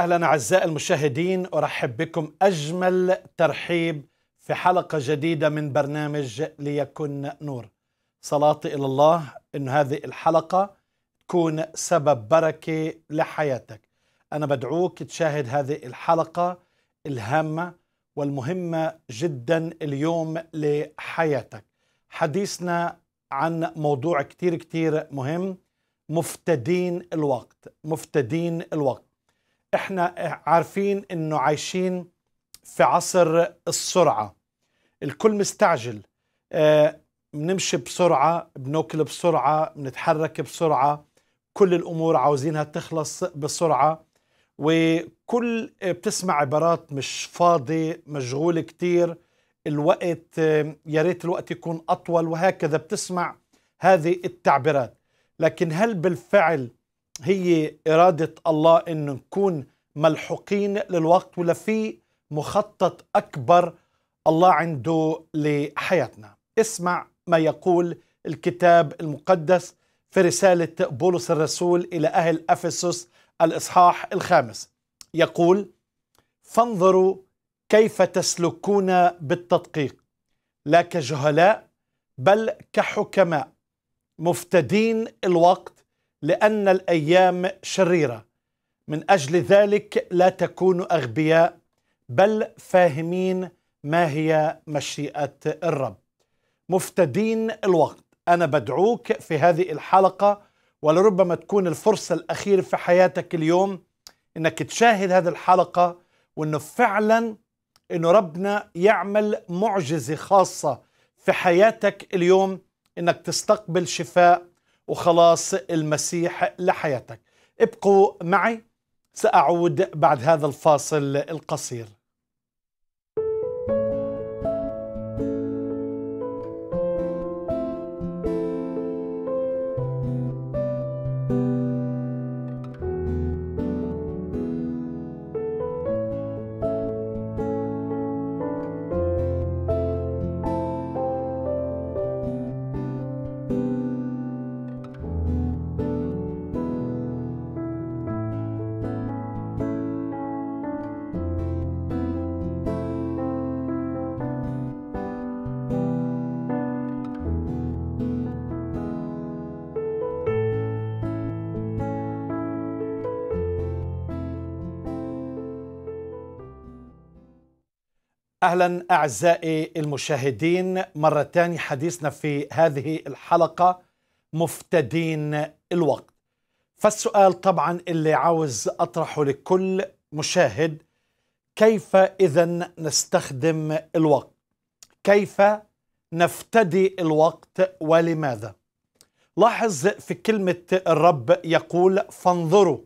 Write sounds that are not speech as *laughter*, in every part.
أهلا أعزائي المشاهدين أرحب بكم أجمل ترحيب في حلقة جديدة من برنامج ليكن نور صلاتي إلى الله أن هذه الحلقة تكون سبب بركة لحياتك أنا بدعوك تشاهد هذه الحلقة الهامة والمهمة جدا اليوم لحياتك حديثنا عن موضوع كتير كتير مهم مفتدين الوقت مفتدين الوقت احنا عارفين انه عايشين في عصر السرعه الكل مستعجل آه، بنمشي بسرعه بناكل بسرعه بنتحرك بسرعه كل الامور عاوزينها تخلص بسرعه وكل آه، بتسمع عبارات مش فاضي مشغول كتير الوقت آه، يا ريت الوقت يكون اطول وهكذا بتسمع هذه التعبيرات لكن هل بالفعل هي إرادة الله أن نكون ملحوقين للوقت ولا في مخطط أكبر الله عنده لحياتنا اسمع ما يقول الكتاب المقدس في رسالة بولس الرسول إلى أهل أفسس الإصحاح الخامس يقول فانظروا كيف تسلكون بالتدقيق لا كجهلاء بل كحكماء مفتدين الوقت لأن الأيام شريرة من أجل ذلك لا تكونوا أغبياء بل فاهمين ما هي مشيئة الرب مفتدين الوقت أنا بدعوك في هذه الحلقة ولربما تكون الفرصة الأخيرة في حياتك اليوم أنك تشاهد هذه الحلقة وأنه فعلا أنه ربنا يعمل معجزة خاصة في حياتك اليوم أنك تستقبل شفاء وخلاص المسيح لحياتك ابقوا معي سأعود بعد هذا الفاصل القصير أهلا أعزائي المشاهدين مرة ثانيه حديثنا في هذه الحلقة مفتدين الوقت فالسؤال طبعا اللي عاوز أطرحه لكل مشاهد كيف إذا نستخدم الوقت كيف نفتدي الوقت ولماذا لاحظ في كلمة الرب يقول فانظروا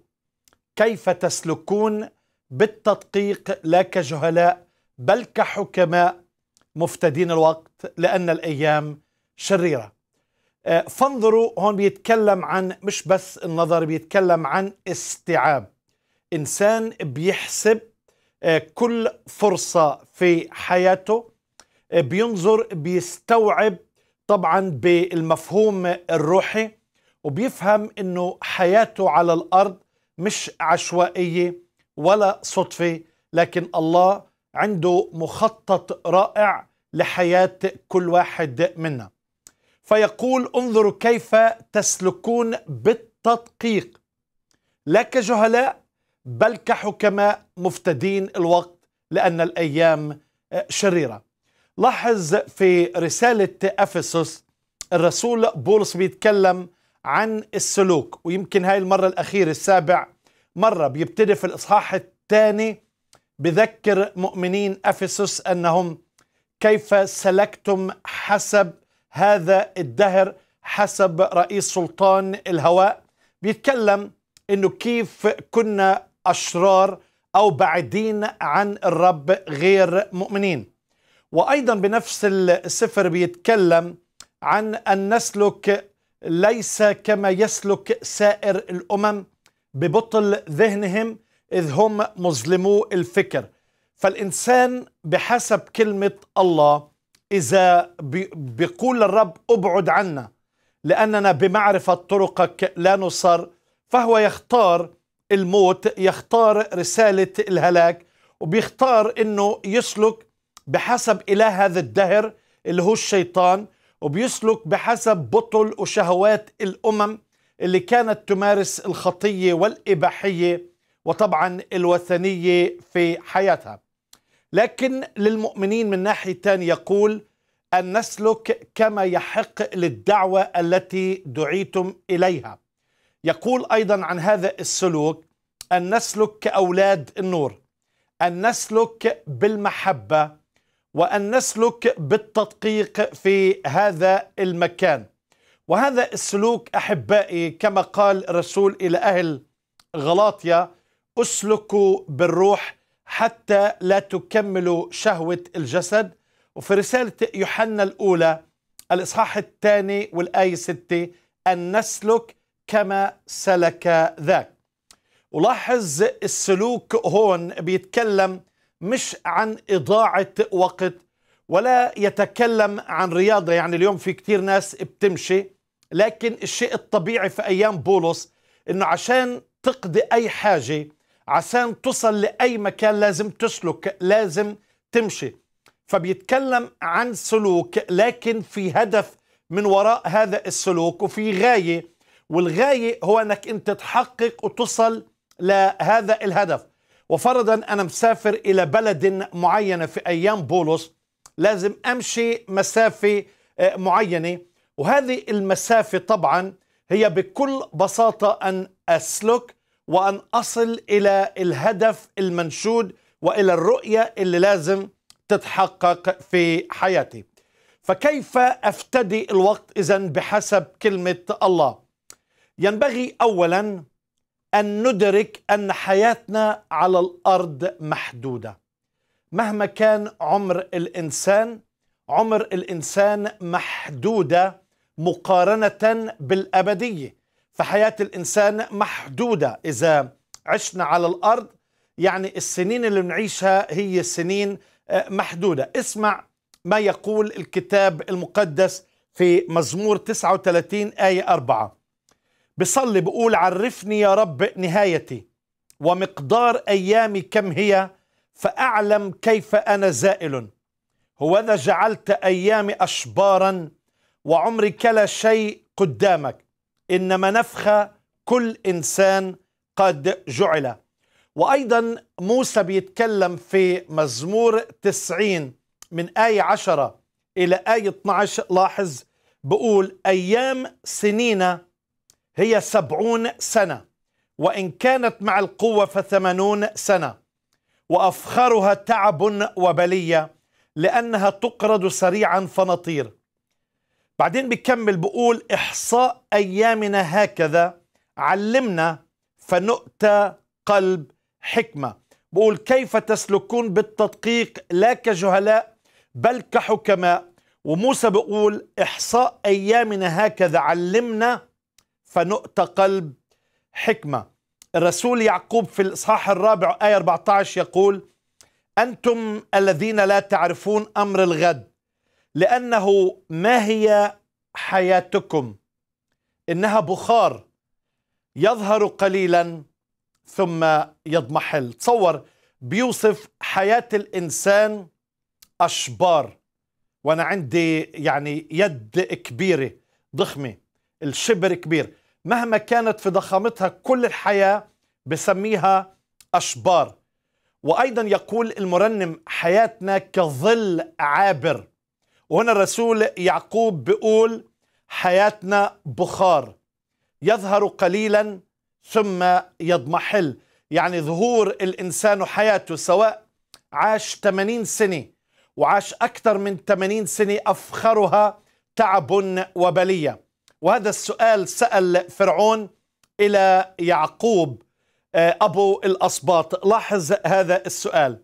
كيف تسلكون بالتدقيق لا كجهلاء بل كحكماء مفتدين الوقت لأن الأيام شريرة آه، فانظروا هون بيتكلم عن مش بس النظر بيتكلم عن استيعاب إنسان بيحسب آه، كل فرصة في حياته آه، بينظر بيستوعب طبعا بالمفهوم الروحي وبيفهم انه حياته على الارض مش عشوائيه ولا صدفه لكن الله عنده مخطط رائع لحياة كل واحد منا فيقول انظروا كيف تسلكون بالتدقيق لا كجهلاء بل كحكماء مفتدين الوقت لأن الأيام شريرة لاحظ في رسالة أفسس الرسول بولس بيتكلم عن السلوك ويمكن هاي المرة الأخيرة السابع مرة بيبتدي في الإصحاح الثاني بذكر مؤمنين افسس انهم كيف سلكتم حسب هذا الدهر حسب رئيس سلطان الهواء بيتكلم انه كيف كنا اشرار او بعيدين عن الرب غير مؤمنين وايضا بنفس السفر بيتكلم عن ان نسلك ليس كما يسلك سائر الامم ببطل ذهنهم إذ هم مظلمو الفكر فالإنسان بحسب كلمة الله إذا بيقول للرب أبعد عنا لأننا بمعرفة طرقك لا نصر فهو يختار الموت يختار رسالة الهلاك وبيختار أنه يسلك بحسب إله هذا الدهر اللي هو الشيطان وبيسلك بحسب بطل وشهوات الأمم اللي كانت تمارس الخطية والإباحية وطبعا الوثنية في حياتها لكن للمؤمنين من ناحية ثانية يقول أن نسلك كما يحق للدعوة التي دعيتم إليها يقول أيضا عن هذا السلوك أن نسلك كأولاد النور أن نسلك بالمحبة وأن نسلك بالتدقيق في هذا المكان وهذا السلوك أحبائي كما قال الرسول إلى أهل غلاطيا اسلكوا بالروح حتى لا تكملوا شهوة الجسد وفي رسالة يوحنا الأولى الإصحاح الثاني والآية سته أن نسلك كما سلك ذاك ولاحظ السلوك هون بيتكلم مش عن إضاعة وقت ولا يتكلم عن رياضة يعني اليوم في كتير ناس بتمشي لكن الشيء الطبيعي في أيام بولس أنه عشان تقضي أي حاجة عشان تصل لأي مكان لازم تسلك لازم تمشي فبيتكلم عن سلوك لكن في هدف من وراء هذا السلوك وفي غاية والغاية هو أنك أنت تحقق وتصل لهذا الهدف وفرضا أنا مسافر إلى بلد معينة في أيام بولس لازم أمشي مسافة آه، معينة وهذه المسافة طبعا هي بكل بساطة أن أسلك وأن أصل إلى الهدف المنشود وإلى الرؤية اللي لازم تتحقق في حياتي فكيف أفتدي الوقت إذا بحسب كلمة الله ينبغي أولا أن ندرك أن حياتنا على الأرض محدودة مهما كان عمر الإنسان عمر الإنسان محدودة مقارنة بالأبدية فحياة الإنسان محدودة إذا عشنا على الأرض يعني السنين اللي بنعيشها هي سنين آه، محدودة اسمع ما يقول الكتاب المقدس في مزمور 39 آية 4 بصلي بقول عرفني يا رب نهايتي ومقدار أيامي كم هي فأعلم كيف أنا زائل هوذا جعلت أيامي أشبارا وعمري كلا شيء قدامك انما نفخ كل إنسان قد جعل وأيضا موسى بيتكلم في مزمور تسعين من آية عشرة إلى آية 12 لاحظ بقول أيام سنين هي سبعون سنة وإن كانت مع القوة فثمانون سنة وأفخرها تعب وبلية لأنها تقرض سريعا فنطير بعدين بيكمل بقول إحصاء أيامنا هكذا علمنا فنؤتى قلب حكمة بقول كيف تسلكون بالتدقيق لا كجهلاء بل كحكماء وموسى بيقول إحصاء أيامنا هكذا علمنا فنؤتى قلب حكمة الرسول يعقوب في الإصحاح الرابع آية 14 يقول أنتم الذين لا تعرفون أمر الغد لأنه ما هي حياتكم إنها بخار يظهر قليلا ثم يضمحل تصور بيوصف حياة الإنسان أشبار وأنا عندي يعني يد كبيرة ضخمة الشبر كبير مهما كانت في ضخامتها كل الحياة بسميها أشبار وأيضا يقول المرنم حياتنا كظل عابر وهنا الرسول يعقوب بيقول حياتنا بخار يظهر قليلا ثم يضمحل يعني ظهور الإنسان وحياته سواء عاش 80 سنة وعاش أكثر من 80 سنة أفخرها تعب وبلية وهذا السؤال سأل فرعون إلى يعقوب آه، أبو الأصباط لاحظ هذا السؤال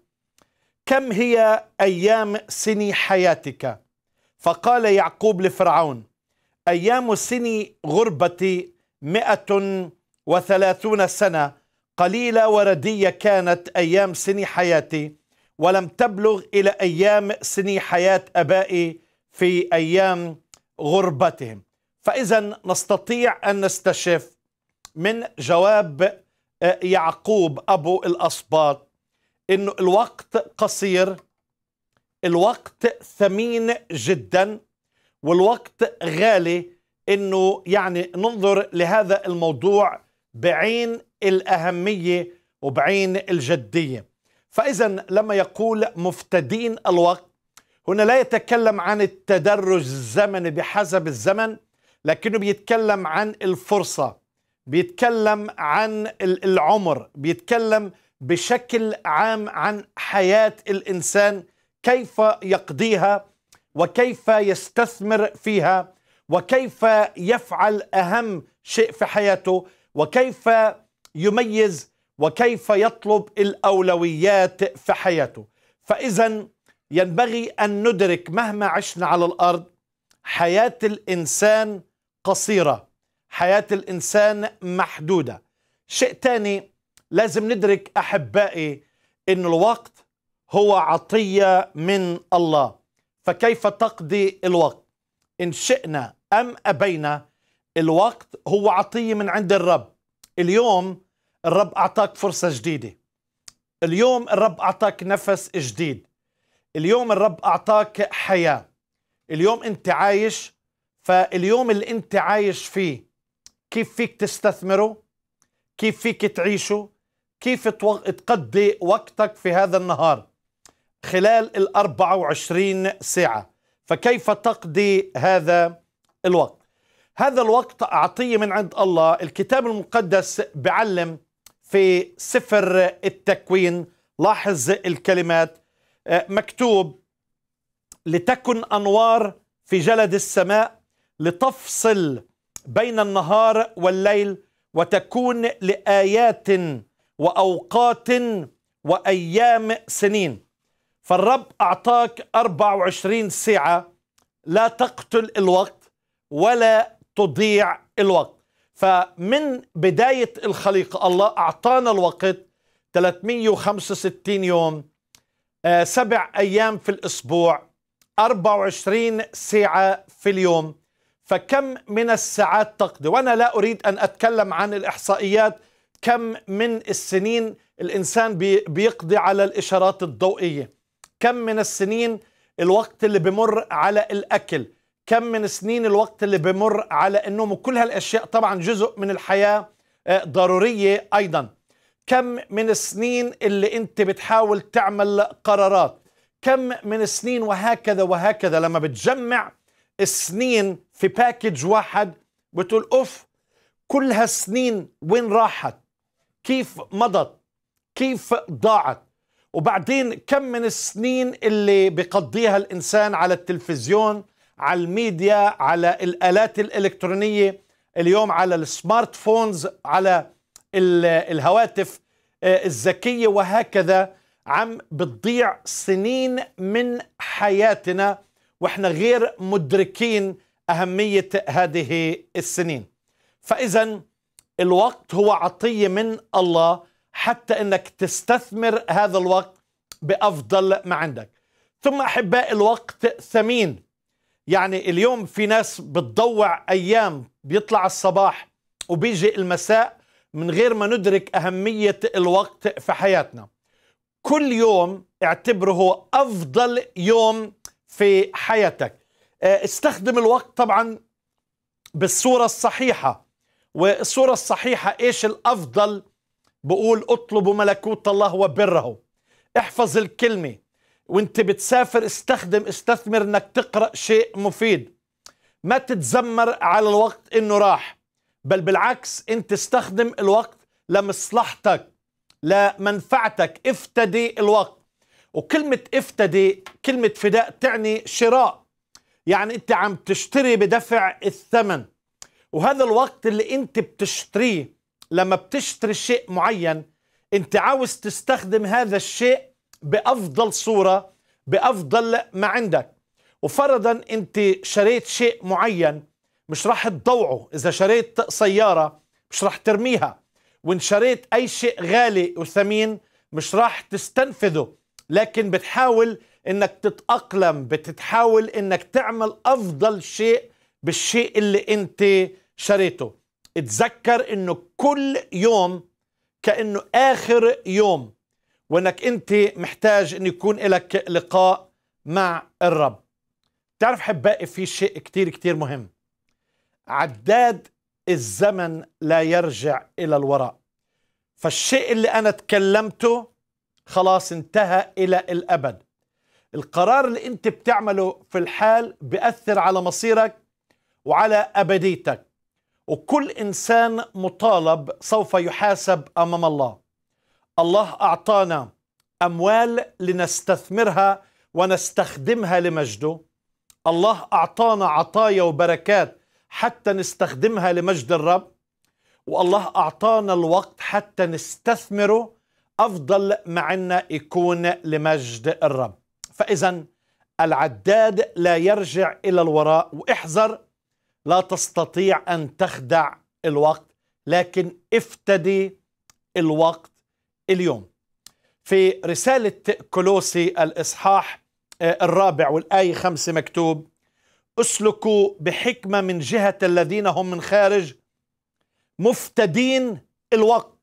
كم هي أيام سني حياتك؟ فقال يعقوب لفرعون أيام سن غربتي مئة وثلاثون سنة قليلة وردية كانت أيام سن حياتي ولم تبلغ إلى أيام سن حياة أبائي في أيام غربتهم فإذا نستطيع أن نستشف من جواب آه، يعقوب أبو الأصباط أن الوقت قصير الوقت ثمين جدا والوقت غالي انه يعني ننظر لهذا الموضوع بعين الاهميه وبعين الجديه فاذا لما يقول مفتدين الوقت هنا لا يتكلم عن التدرج الزمني بحسب الزمن لكنه بيتكلم عن الفرصه بيتكلم عن العمر بيتكلم بشكل عام عن حياه الانسان كيف يقضيها وكيف يستثمر فيها وكيف يفعل اهم شيء في حياته وكيف يميز وكيف يطلب الاولويات في حياته فاذا ينبغي ان ندرك مهما عشنا على الارض حياه الانسان قصيره حياه الانسان محدوده شيء ثاني لازم ندرك احبائي ان الوقت هو عطية من الله فكيف تقضي الوقت إن شئنا أم أبينا الوقت هو عطية من عند الرب اليوم الرب أعطاك فرصة جديدة اليوم الرب أعطاك نفس جديد اليوم الرب أعطاك حياة اليوم أنت عايش فاليوم اللي أنت عايش فيه كيف فيك تستثمره كيف فيك تعيشه كيف تقضي وقتك في هذا النهار خلال ال 24 ساعة فكيف تقضي هذا الوقت هذا الوقت أعطيه من عند الله الكتاب المقدس بعلم في سفر التكوين لاحظ الكلمات آه، مكتوب لتكن أنوار في جلد السماء لتفصل بين النهار والليل وتكون لآيات وأوقات وأيام سنين فالرب أعطاك 24 ساعة لا تقتل الوقت ولا تضيع الوقت فمن بداية الخليقة الله أعطانا الوقت 365 يوم آه، سبع أيام في الأسبوع 24 ساعة في اليوم فكم من الساعات تقضي وأنا لا أريد أن أتكلم عن الإحصائيات كم من السنين الإنسان بيقضي على الإشارات الضوئية كم من السنين الوقت اللي بمر على الأكل كم من سنين الوقت اللي بمر على النوم وكل هالأشياء طبعا جزء من الحياة آه، ضرورية أيضا كم من السنين اللي أنت بتحاول تعمل قرارات كم من السنين وهكذا وهكذا لما بتجمع السنين في باكج واحد بتقول أوف كل هالسنين وين راحت كيف مضت كيف ضاعت وبعدين كم من السنين اللي بقضيها الإنسان على التلفزيون على الميديا على الآلات الإلكترونية اليوم على السمارت فونز على الهواتف آه، الذكية وهكذا عم بتضيع سنين من حياتنا واحنا غير مدركين أهمية هذه السنين فإذا الوقت هو عطية من الله حتى انك تستثمر هذا الوقت بافضل ما عندك ثم احباء الوقت ثمين يعني اليوم في ناس بتضوع ايام بيطلع الصباح وبيجي المساء من غير ما ندرك اهميه الوقت في حياتنا كل يوم اعتبره هو افضل يوم في حياتك آه، استخدم الوقت طبعا بالصوره الصحيحه والصوره الصحيحه ايش الافضل بقول اطلبوا ملكوت الله وبره احفظ الكلمة وانت بتسافر استخدم استثمر انك تقرأ شيء مفيد ما تتزمر على الوقت انه راح بل بالعكس انت استخدم الوقت لمصلحتك لمنفعتك افتدي الوقت وكلمة افتدي كلمة فداء تعني شراء يعني انت عم تشتري بدفع الثمن وهذا الوقت اللي انت بتشتريه لما بتشتري شيء معين انت عاوز تستخدم هذا الشيء بافضل صوره بافضل ما عندك وفرضا انت شريت شيء معين مش راح تضوعه اذا شريت سياره مش راح ترميها وان شريت اي شيء غالي وثمين مش راح تستنفذه لكن بتحاول انك تتاقلم بتحاول انك تعمل افضل شيء بالشيء اللي انت شريته اتذكر انه كل يوم كانه اخر يوم وانك انت محتاج ان يكون لك لقاء مع الرب تعرف حبائي في شيء كتير كتير مهم عداد الزمن لا يرجع الى الوراء فالشيء اللي انا تكلمته خلاص انتهى الى الابد القرار اللي انت بتعمله في الحال بأثر على مصيرك وعلى ابديتك وكل إنسان مطالب سوف يحاسب أمام الله الله أعطانا أموال لنستثمرها ونستخدمها لمجده الله أعطانا عطايا وبركات حتى نستخدمها لمجد الرب والله أعطانا الوقت حتى نستثمره أفضل ما عنا يكون لمجد الرب فإذا العداد لا يرجع إلى الوراء واحذر لا تستطيع أن تخدع الوقت لكن افتدي الوقت اليوم في رسالة كولوسي الإصحاح آه، الرابع والآية خمسة مكتوب اسلكوا بحكمة من جهة الذين هم من خارج مفتدين الوقت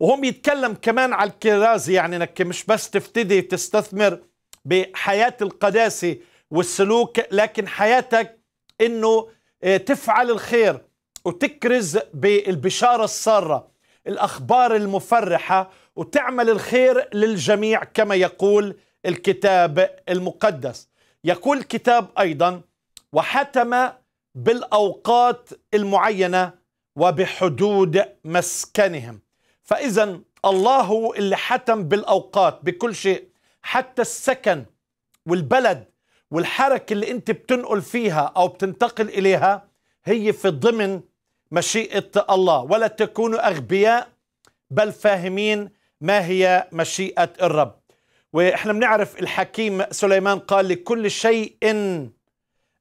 وهم يتكلم كمان على الكرازي يعني انك مش بس تفتدي تستثمر بحياة القداسة والسلوك لكن حياتك انه إيه، تفعل الخير وتكرز بالبشارة السارة الأخبار المفرحة وتعمل الخير للجميع كما يقول الكتاب المقدس يقول الكتاب أيضا وحتم بالأوقات المعينة وبحدود مسكنهم فإذا الله هو اللي حتم بالأوقات بكل شيء حتى السكن والبلد والحركة اللي أنت بتنقل فيها أو بتنتقل إليها هي في ضمن مشيئة الله ولا تكونوا أغبياء بل فاهمين ما هي مشيئة الرب وإحنا بنعرف الحكيم سليمان قال لكل شيء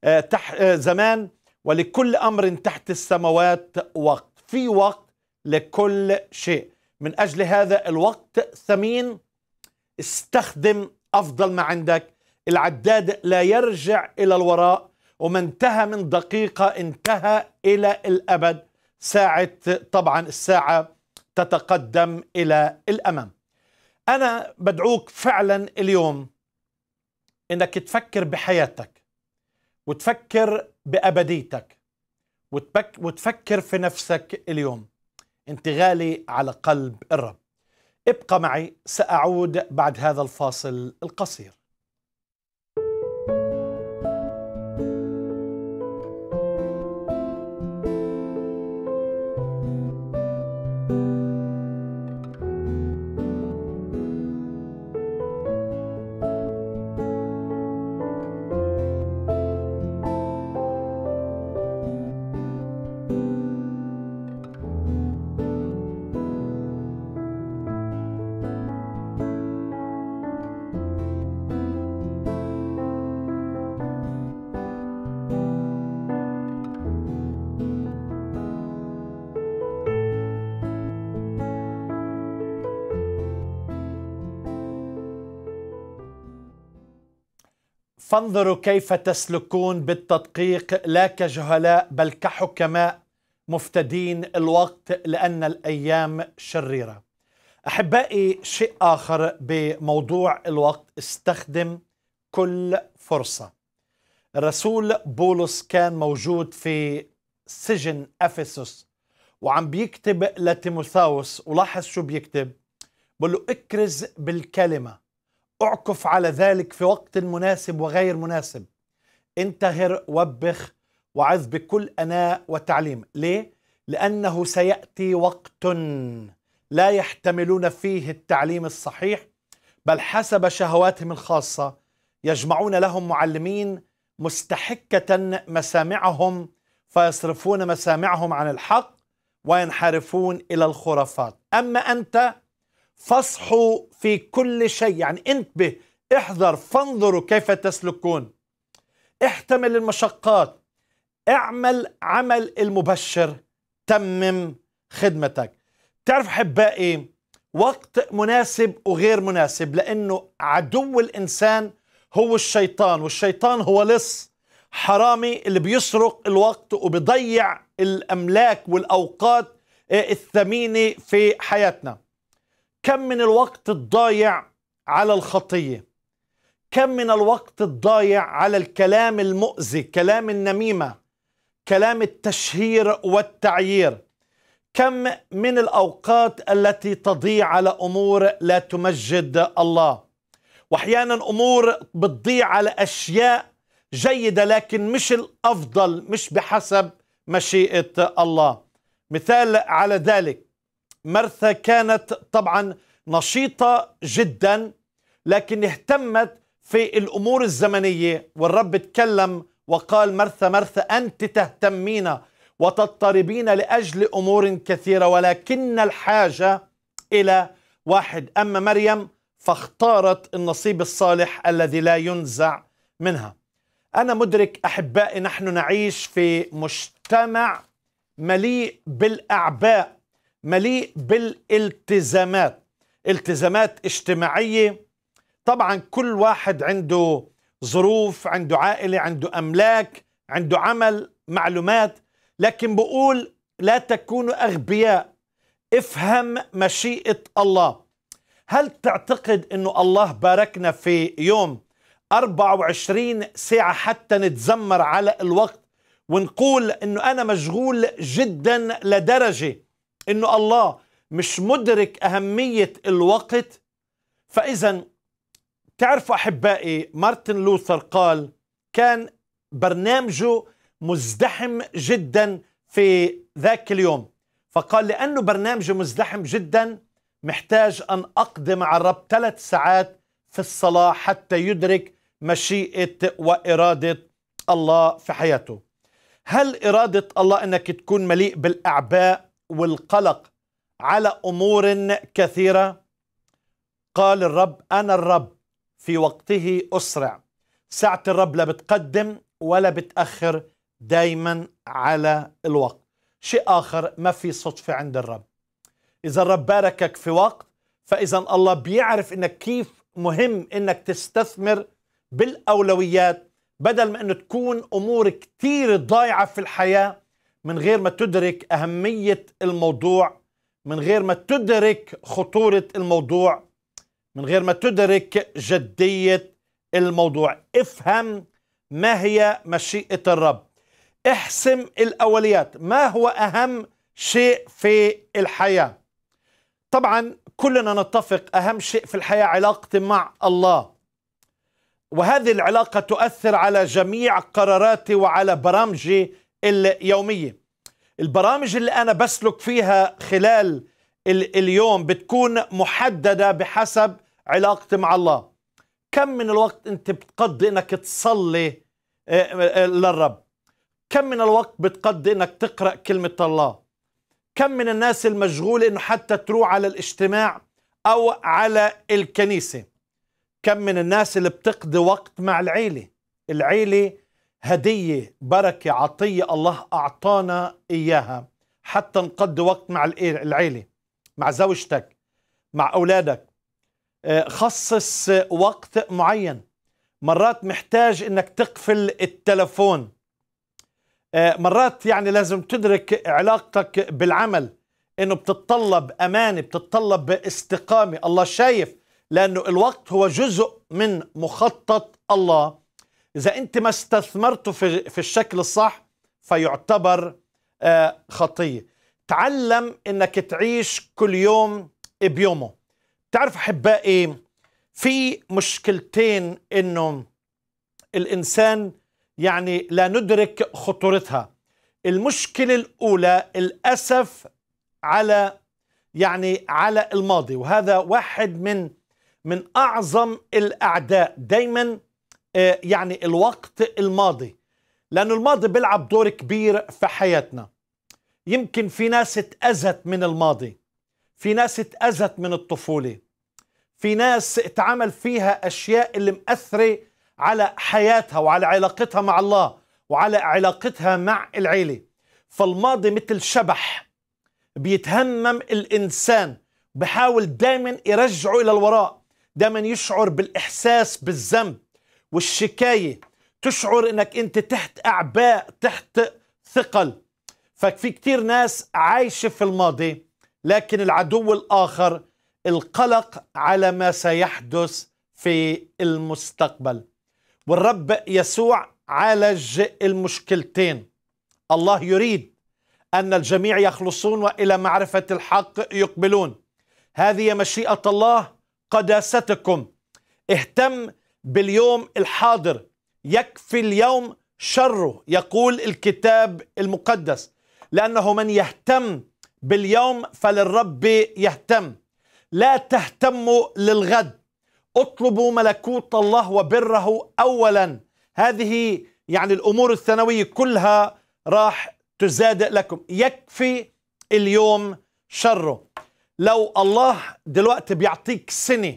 آه، تح آه، زمان ولكل أمر تحت السماوات وقت في وقت لكل شيء من أجل هذا الوقت ثمين استخدم أفضل ما عندك العداد لا يرجع إلى الوراء وما انتهى من دقيقة انتهى إلى الأبد ساعة طبعا الساعة تتقدم إلى الأمام أنا بدعوك فعلا اليوم إنك تفكر بحياتك وتفكر بأبديتك وتفكر في نفسك اليوم أنت غالي على قلب الرب ابقى معي سأعود بعد هذا الفاصل القصير فانظروا كيف تسلكون بالتدقيق لا كجهلاء بل كحكماء مفتدين الوقت لأن الأيام شريرة أحبائي شيء آخر بموضوع الوقت استخدم كل فرصة الرسول بولس كان موجود في سجن أفسس وعم بيكتب لتيموثاوس ولاحظ شو بيكتب بقول له اكرز بالكلمة اعكف على ذلك في وقت مناسب وغير مناسب انتهر وبخ وعذ بكل أناء وتعليم ليه؟ لأنه سيأتي وقت لا يحتملون فيه التعليم الصحيح بل حسب شهواتهم الخاصة يجمعون لهم معلمين مستحكة مسامعهم فيصرفون مسامعهم عن الحق وينحرفون إلى الخرافات أما أنت فصحوا في كل شيء يعني انتبه احذر فانظروا كيف تسلكون احتمل المشقات اعمل عمل المبشر تمم خدمتك تعرف احبائي وقت مناسب وغير مناسب لانه عدو الانسان هو الشيطان والشيطان هو لص حرامي اللي بيسرق الوقت وبيضيع الاملاك والاوقات آه، الثمينه في حياتنا كم من الوقت الضايع على الخطية كم من الوقت الضايع على الكلام المؤذي كلام النميمة كلام التشهير والتعيير كم من الأوقات التي تضيع على أمور لا تمجد الله وأحيانا أمور بتضيع على أشياء جيدة لكن مش الأفضل مش بحسب مشيئة الله مثال على ذلك مرثا كانت طبعا نشيطة جدا لكن اهتمت في الأمور الزمنية والرب تكلم وقال مرثا مرثا أنت تهتمين وتضطربين لأجل أمور كثيرة ولكن الحاجة إلى واحد أما مريم فاختارت النصيب الصالح الذي لا ينزع منها أنا مدرك أحبائي نحن نعيش في مجتمع مليء بالأعباء مليء بالالتزامات التزامات اجتماعية طبعا كل واحد عنده ظروف عنده عائلة عنده أملاك عنده عمل معلومات لكن بقول لا تكونوا أغبياء افهم مشيئة الله هل تعتقد أنه الله باركنا في يوم 24 ساعة حتى نتذمر على الوقت ونقول أنه أنا مشغول جدا لدرجة انه الله مش مدرك اهميه الوقت فاذا تعرفوا احبائي مارتن لوثر قال كان برنامجه مزدحم جدا في ذاك اليوم فقال لانه برنامجه مزدحم جدا محتاج ان اقضي مع الرب ثلاث ساعات في الصلاه حتى يدرك مشيئه واراده الله في حياته هل اراده الله انك تكون مليء بالاعباء والقلق على امور كثيره قال الرب انا الرب في وقته اسرع ساعه الرب لا بتقدم ولا بتاخر دايما على الوقت شيء اخر ما في صدفه عند الرب اذا الرب باركك في وقت فاذا الله بيعرف انك كيف مهم انك تستثمر بالاولويات بدل ما انه تكون امور كثير ضايعه في الحياه من غير ما تدرك اهميه الموضوع من غير ما تدرك خطوره الموضوع من غير ما تدرك جديه الموضوع افهم ما هي مشيئه الرب احسم الاوليات ما هو اهم شيء في الحياه طبعا كلنا نتفق اهم شيء في الحياه علاقتي مع الله وهذه العلاقه تؤثر على جميع قراراتي وعلى برامجي اليوميه البرامج اللي انا بسلك فيها خلال اليوم بتكون محدده بحسب علاقتي مع الله كم من الوقت انت بتقضي انك تصلي آه، آه، للرب كم من الوقت بتقضي انك تقرا كلمه الله كم من الناس المشغوله انه حتى تروح على الاجتماع او على الكنيسه كم من الناس اللي بتقضي وقت مع العيله العيله هدية بركة عطية الله أعطانا إياها حتى نقضي وقت مع العيلة مع زوجتك مع أولادك آه، خصص وقت معين مرات محتاج انك تقفل التلفون آه، مرات يعني لازم تدرك علاقتك بالعمل انه بتتطلب امانه بتتطلب استقامه الله شايف لانه الوقت هو جزء من مخطط الله إذا أنت ما استثمرته في, في الشكل الصح فيعتبر آه، خطية تعلم أنك تعيش كل يوم بيومه تعرف أحبائي في مشكلتين أنه الإنسان يعني لا ندرك خطورتها المشكلة الأولى الأسف على يعني على الماضي وهذا واحد من من أعظم الأعداء دايما آه، يعني الوقت الماضي لأن الماضي بيلعب دور كبير في حياتنا يمكن في ناس اتأذت من الماضي في ناس اتأذت من الطفولة في ناس اتعمل فيها أشياء اللي مأثرة على حياتها وعلى علاقتها مع الله وعلى علاقتها مع العيلة فالماضي مثل شبح بيتهمم الإنسان بحاول دايما يرجعه إلى الوراء دايما يشعر بالإحساس بالذنب والشكايه تشعر انك انت تحت اعباء تحت ثقل ففي كثير ناس عايشه في الماضي لكن العدو الاخر القلق على ما سيحدث في المستقبل والرب يسوع عالج المشكلتين الله يريد ان الجميع يخلصون والى معرفه الحق يقبلون هذه مشيئه الله قداستكم اهتم باليوم الحاضر يكفي اليوم شره يقول الكتاب المقدس لأنه من يهتم باليوم فللرب يهتم لا تهتموا للغد اطلبوا ملكوت الله وبره أولا هذه يعني الأمور الثانوية كلها راح تزاد لكم يكفي اليوم شره لو الله دلوقتي بيعطيك سنه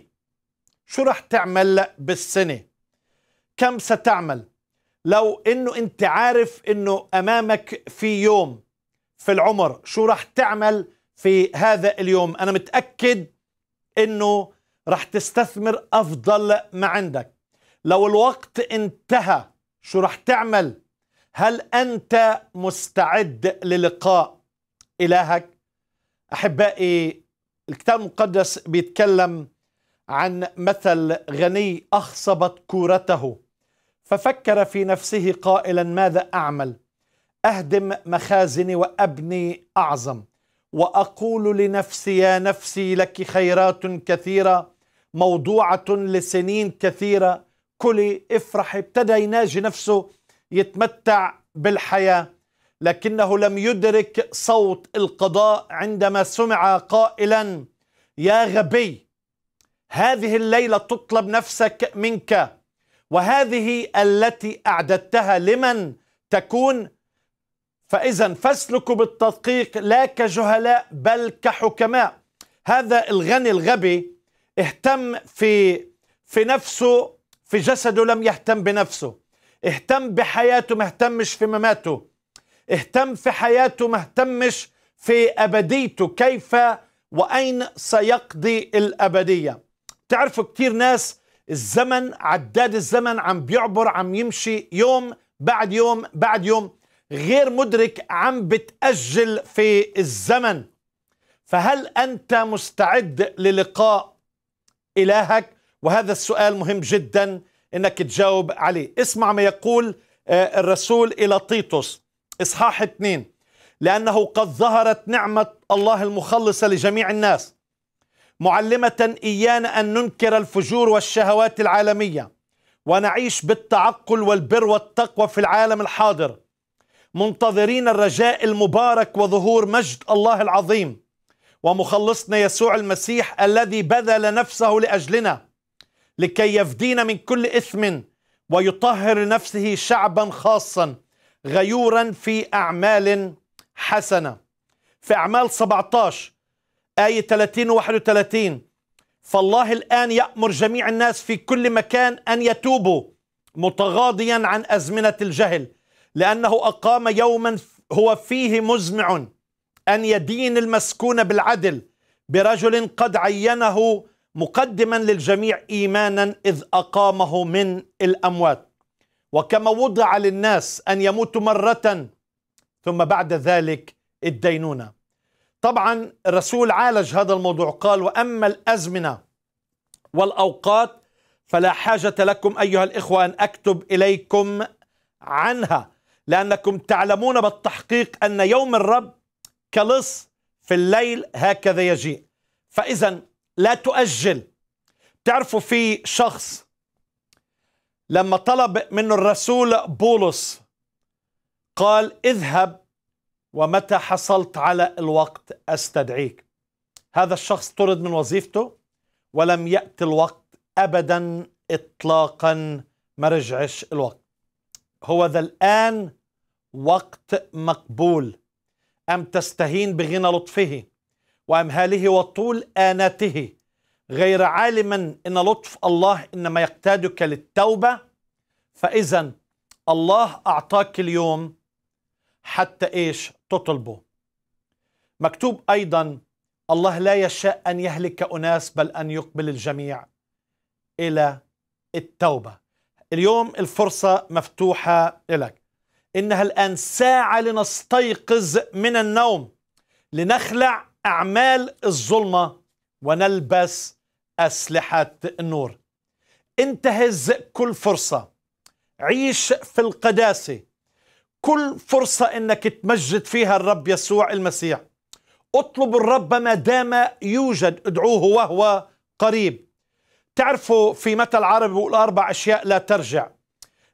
شو رح تعمل بالسنة كم ستعمل لو انه انت عارف انه امامك في يوم في العمر شو رح تعمل في هذا اليوم انا متأكد انه رح تستثمر افضل ما عندك لو الوقت انتهى شو رح تعمل هل انت مستعد للقاء الهك احبائي الكتاب المقدس بيتكلم عن مثل غني أخصبت كورته ففكر في نفسه قائلا ماذا أعمل أهدم مخازني وأبني أعظم وأقول لنفسي يا نفسي لك خيرات كثيرة موضوعة لسنين كثيرة كلي افرحي ابتدى يناجي نفسه يتمتع بالحياة لكنه لم يدرك صوت القضاء عندما سمع قائلا يا غبي هذه الليلة تطلب نفسك منك وهذه التي أعددتها لمن تكون فإذا فاسلكوا بالتدقيق لا كجهلاء بل كحكماء هذا الغني الغبي اهتم في في نفسه في جسده لم يهتم بنفسه اهتم بحياته ما اهتمش في مماته اهتم في حياته ما اهتمش في أبديته كيف وأين سيقضي الأبدية تعرفوا كتير ناس الزمن عداد الزمن عم بيعبر عم يمشي يوم بعد يوم بعد يوم غير مدرك عم بتأجل في الزمن فهل أنت مستعد للقاء إلهك وهذا السؤال مهم جدا أنك تجاوب عليه اسمع ما يقول آه، الرسول إلى تيتوس إصحاح اثنين لأنه قد ظهرت نعمة الله المخلصة لجميع الناس معلمة إيانا أن ننكر الفجور والشهوات العالمية ونعيش بالتعقل والبر والتقوى في العالم الحاضر منتظرين الرجاء المبارك وظهور مجد الله العظيم ومخلصنا يسوع المسيح الذي بذل نفسه لأجلنا لكي يفدينا من كل إثم ويطهر لنفسه شعبا خاصا غيورا في أعمال حسنة في أعمال 17 آية 30 و 31 فالله الآن يأمر جميع الناس في كل مكان أن يتوبوا متغاضيا عن أزمنة الجهل لأنه أقام يوما هو فيه مزمع أن يدين المسكون بالعدل برجل قد عينه مقدما للجميع إيمانا إذ أقامه من الأموات وكما وضع للناس أن يموتوا مرة ثم بعد ذلك الدينونه طبعا الرسول عالج هذا الموضوع قال واما الازمنه والاوقات فلا حاجه لكم ايها الاخوه ان اكتب اليكم عنها لانكم تعلمون بالتحقيق ان يوم الرب كلص في الليل هكذا يجيء فاذا لا تؤجل تعرفوا في شخص لما طلب منه الرسول بولس قال اذهب ومتى حصلت على الوقت استدعيك هذا الشخص طرد من وظيفته ولم يأتي الوقت أبدا إطلاقا ما رجعش الوقت هو ذا الآن وقت مقبول أم تستهين بغنى لطفه وأمهاله وطول آناته غير عالما إن لطف الله إنما يقتادك للتوبة فإذا الله أعطاك اليوم حتى إيش تطلبه مكتوب ايضا الله لا يشاء ان يهلك اناس بل ان يقبل الجميع الى التوبه اليوم الفرصه مفتوحه لك انها الان ساعه لنستيقظ من النوم لنخلع اعمال الظلمه ونلبس اسلحه النور انتهز كل فرصه عيش في القداسه كل فرصة أنك تمجد فيها الرب يسوع المسيح اطلب الرب ما دام يوجد ادعوه وهو قريب تعرفوا في مثل عربي بيقول أربع أشياء لا ترجع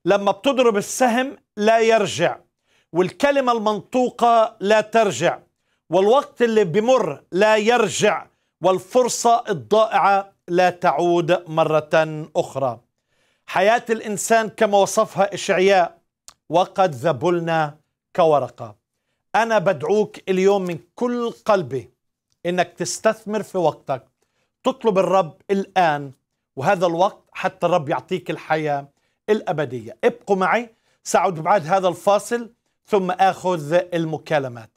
لما بتضرب السهم لا يرجع والكلمة المنطوقة لا ترجع والوقت اللي بمر لا يرجع والفرصة الضائعة لا تعود مرة أخرى حياة الإنسان كما وصفها إشعياء وقد ذبلنا كورقة أنا بدعوك اليوم من كل قلبي إنك تستثمر في وقتك تطلب الرب الآن وهذا الوقت حتى الرب يعطيك الحياة الأبدية ابقوا معي سأعود بعد هذا الفاصل ثم آخذ المكالمات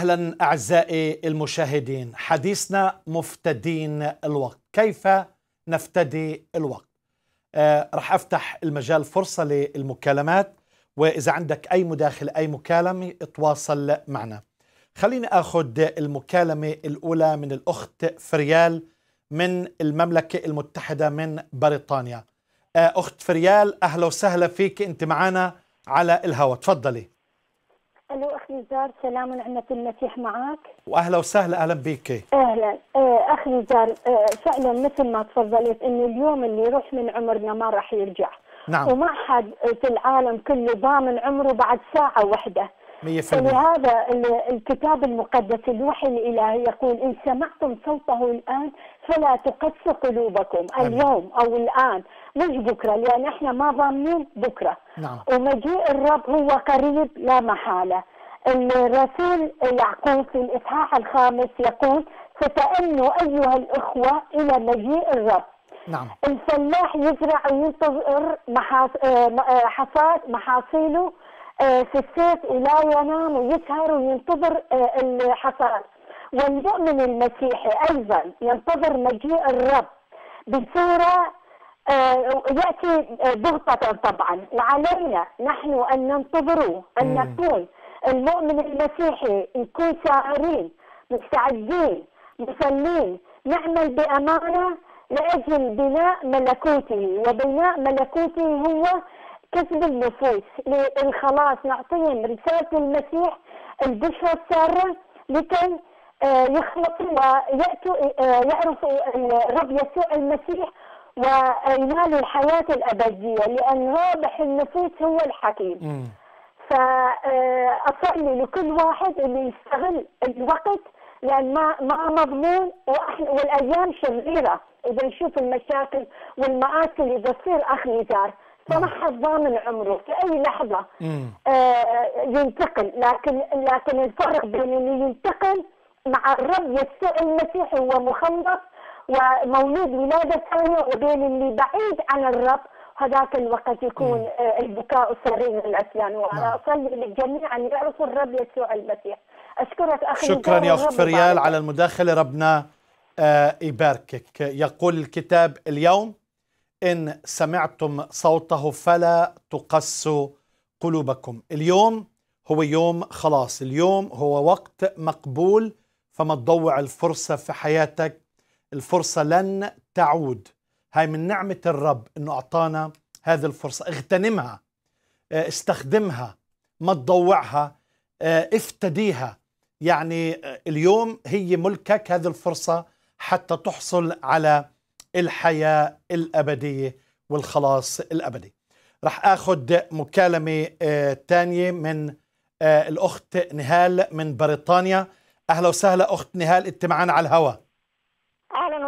أهلا أعزائي المشاهدين حديثنا مفتدين الوقت كيف نفتدي الوقت آه رح أفتح المجال فرصة للمكالمات وإذا عندك أي مداخل أي مكالمة اتواصل معنا خليني أخذ المكالمة الأولى من الأخت فريال من المملكة المتحدة من بريطانيا آه أخت فريال أهلا وسهلا فيك أنت معنا على الهواء تفضلي الو اخي نزار سلام ونعمه المسيح معك واهلا وسهلا اهلا بك اهلا أه، اخي جار فعلا أه، مثل ما تفضلت انه اليوم اللي يروح من عمرنا ما راح يرجع نعم وما حد في العالم كله ضامن عمره بعد ساعه واحده فلهذا الكتاب المقدس الوحي الالهي يقول ان سمعتم صوته الان فلا تقسوا قلوبكم اليوم او الان مش بكره لان احنا ما ضامنين بكره نعم. ومجيء الرب هو قريب لا محاله الرسول يعقوب في الاصحاح الخامس يقول فتأنوا ايها الاخوه الى مجيء الرب نعم الفلاح يزرع وينتظر محاص... آه، آه، محاصيله آه، في الصيف لا ينام ويسهر وينتظر آه، الحصاد والمؤمن المسيحي ايضا ينتظر مجيء الرب بصوره آه، ياتي بغتة طبعا وعلينا نحن ان ننتظره ان نكون المؤمن المسيحي نكون ساهرين مستعدين مسلمين نعمل بامانه لاجل بناء ملكوته وبناء ملكوته هو كسب النفوس يعني الخلاص نعطيهم رسالة المسيح البشرى السارة لكي آه، يخلط ويأتوا آه، يعرفوا الرب يسوع المسيح وينالوا الحياة الأبدية لأن رابح النفوس هو الحكيم فأصلي آه، لكل واحد انه يستغل الوقت لأن ما ما مضمون والأيام شريرة إذا نشوف المشاكل والمآسي اللي تصير أخ نزار صلاح ضامن عمره في اي لحظه آه،, آه ينتقل لكن لكن الفرق بين انه ينتقل مع الرب يسوع المسيح هو مخلص ومولود ولاده ثانيه وبين اللي بعيد عن الرب هذاك الوقت يكون آه البكاء صرير للعصيان نعم. وانا اصلي للجميع ان يعرفوا الرب يسوع المسيح اشكرك اخي شكرا يا اخت فريال على المداخله ربنا آه يباركك يقول الكتاب اليوم إن سمعتم صوته فلا تقسوا قلوبكم اليوم هو يوم خلاص اليوم هو وقت مقبول فما تضوع الفرصة في حياتك الفرصة لن تعود هاي من نعمة الرب أنه أعطانا هذه الفرصة اغتنمها آه، استخدمها ما تضوعها آه، افتديها يعني آه، اليوم هي ملكك هذه الفرصة حتى تحصل على الحياة الأبدية والخلاص الأبدي رح أخذ مكالمة آه، تانية من آه، الأخت نهال من بريطانيا أهلا وسهلا أخت نهال انت معنا على الهواء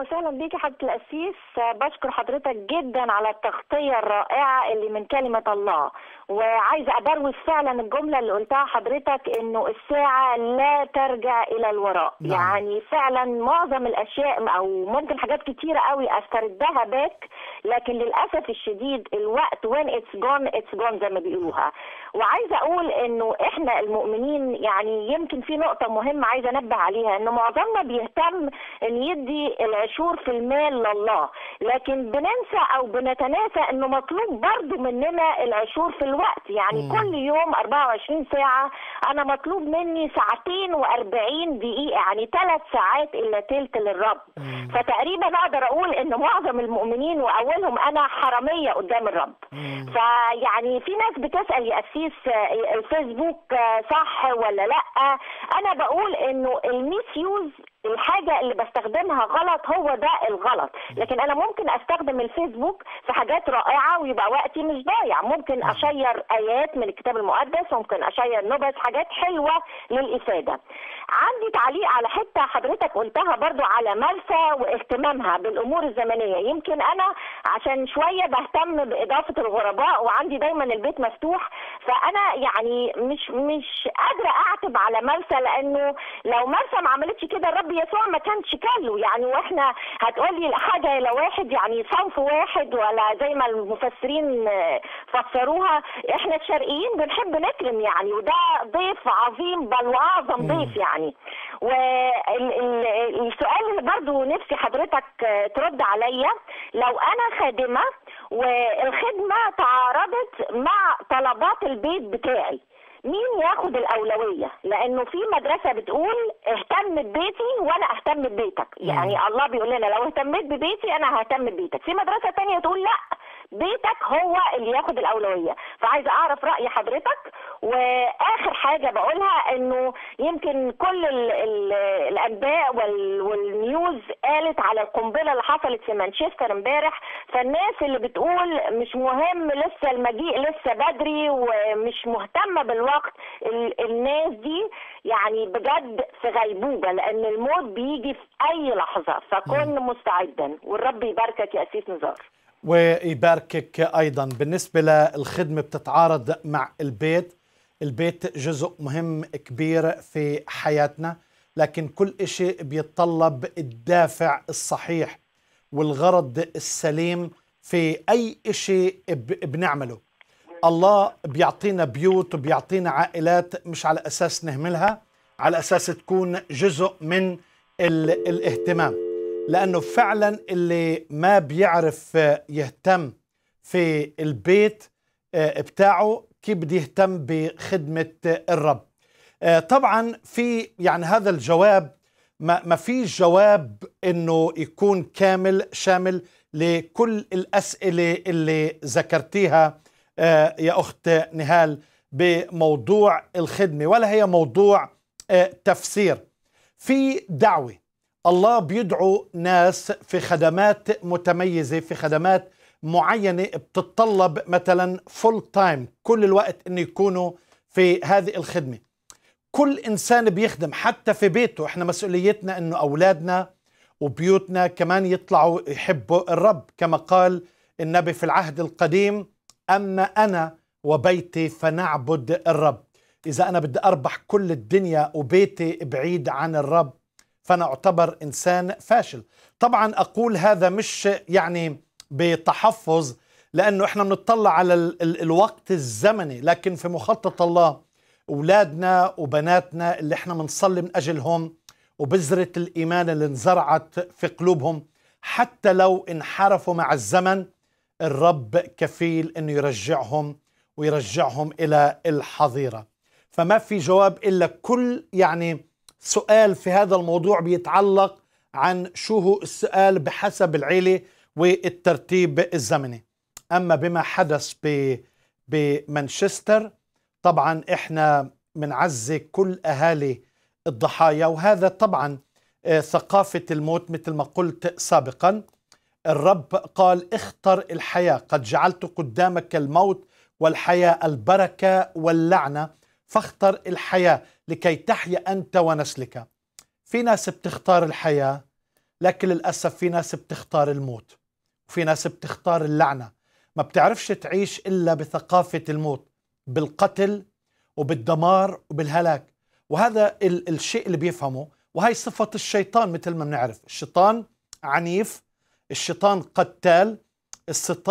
وسهلا بيكي حضرة الأسيس بشكر حضرتك جدا على التغطية الرائعة اللي من كلمة الله وعايزة أبروز فعلا الجملة اللي قلتها حضرتك إنه الساعة لا ترجع إلى الوراء نعم. يعني فعلا معظم الأشياء أو ممكن حاجات كتيرة قوي أستردها باك لكن للأسف الشديد الوقت when it's gone it's gone زي ما بيقولوها وعايزه اقول انه احنا المؤمنين يعني يمكن في نقطه مهمه عايزه انبه عليها ان معظمنا بيهتم ان يدي العشور في المال لله لكن بننسى او بنتناسى انه مطلوب برضو مننا العشور في الوقت يعني مم. كل يوم 24 ساعه انا مطلوب مني ساعتين و40 دقيقه يعني ثلاث ساعات الا ثلث للرب مم. فتقريبا اقدر اقول ان معظم المؤمنين واولهم انا حراميه قدام الرب فيعني في ناس بتسال يا تقيس آه، الفيسبوك آه، صح ولا لا انا بقول انه الميس يوز الحاجه اللي بستخدمها غلط هو ده الغلط لكن انا ممكن استخدم الفيسبوك في حاجات رائعه ويبقى وقتي مش ضايع ممكن نعم. اشير ايات من الكتاب المقدس ممكن اشير نبذ حاجات حلوه للافاده عندي تعليق على حته حضرتك قلتها برضو على مرسى واهتمامها بالامور الزمنيه يمكن انا عشان شويه بهتم باضافه الغرباء وعندي دايما البيت مفتوح فانا يعني مش مش قادره اعتب على مرسى لانه لو مرسى ما عملتش كده الرب يسوع ما كانش كله يعني واحنا هتقولي حاجه لواحد يعني صنف واحد ولا زي ما المفسرين آه، فسروها احنا الشرقيين بنحب نكرم يعني وده ضيف عظيم بل واعظم ضيف يعني والسؤال اللي برضه نفسي حضرتك آه، ترد عليا لو انا خادمه والخدمه تعارضت مع طلبات البيت بتاعي مين ياخد الاولويه لانه في مدرسه بتقول اهتم ببيتي وانا اهتم ببيتك يعني الله بيقول لنا لو اهتميت ببيتي انا ههتم ببيتك في مدرسه تانية تقول لا بيتك هو اللي ياخد الاولويه فعايزه اعرف راي حضرتك واخر حاجه بقولها انه يمكن كل الـ الـ الانباء والنيوز قالت على القنبله اللي حصلت في مانشستر امبارح فالناس اللي بتقول مش مهم لسه المجيء لسه بدري ومش مهتمه بالوقت الناس دي يعني بجد في غيبوبه لان الموت بيجي في اي لحظه فكن مستعدا والرب يباركك يا اسيف نزار ويباركك ايضا بالنسبه للخدمه بتتعارض مع البيت البيت جزء مهم كبير في حياتنا لكن كل شيء بيتطلب الدافع الصحيح والغرض السليم في اي شيء بنعمله الله بيعطينا بيوت وبيعطينا عائلات مش على اساس نهملها على اساس تكون جزء من الاهتمام لأنه فعلا اللي ما بيعرف آه، يهتم في البيت آه، بتاعه كيف بده يهتم بخدمة آه، الرب طبعا في يعني هذا الجواب ما, ما في جواب انه يكون كامل شامل لكل الاسئله اللي ذكرتيها يا اخت نهال بموضوع الخدمه ولا هي موضوع تفسير في دعوه الله بيدعو ناس في خدمات متميزة في خدمات معينة بتتطلب مثلا فول تايم كل الوقت أن يكونوا في هذه الخدمة كل إنسان بيخدم حتى في بيته إحنا مسؤوليتنا أنه أولادنا وبيوتنا كمان يطلعوا يحبوا الرب كما قال النبي في العهد القديم أما أنا وبيتي فنعبد الرب إذا أنا بدي أربح كل الدنيا وبيتي بعيد عن الرب فانا اعتبر انسان فاشل طبعا اقول هذا مش يعني بتحفظ لانه احنا بنطلع على ال ال الوقت الزمني لكن في مخطط الله اولادنا وبناتنا اللي احنا بنصلي من اجلهم وبذره الايمان اللي انزرعت في قلوبهم حتى لو انحرفوا مع الزمن الرب كفيل انه يرجعهم ويرجعهم الى الحظيره فما في جواب الا كل يعني سؤال في هذا الموضوع بيتعلق عن شو هو السؤال بحسب العيلة والترتيب الزمني أما بما حدث بمانشستر طبعا إحنا بنعزي كل أهالي الضحايا وهذا طبعا آه، ثقافة الموت مثل ما قلت سابقا الرب قال اختر الحياة قد جعلت قدامك الموت والحياة البركة واللعنة فاختر الحياة لكي تحيا أنت ونسلك في ناس بتختار الحياة لكن للأسف في ناس بتختار الموت وفي ناس بتختار اللعنة ما بتعرفش تعيش إلا بثقافة الموت بالقتل وبالدمار وبالهلاك وهذا ال- الشيء اللي بيفهمه وهي صفة الشيطان مثل ما بنعرف الشيطان عنيف الشيطان قتال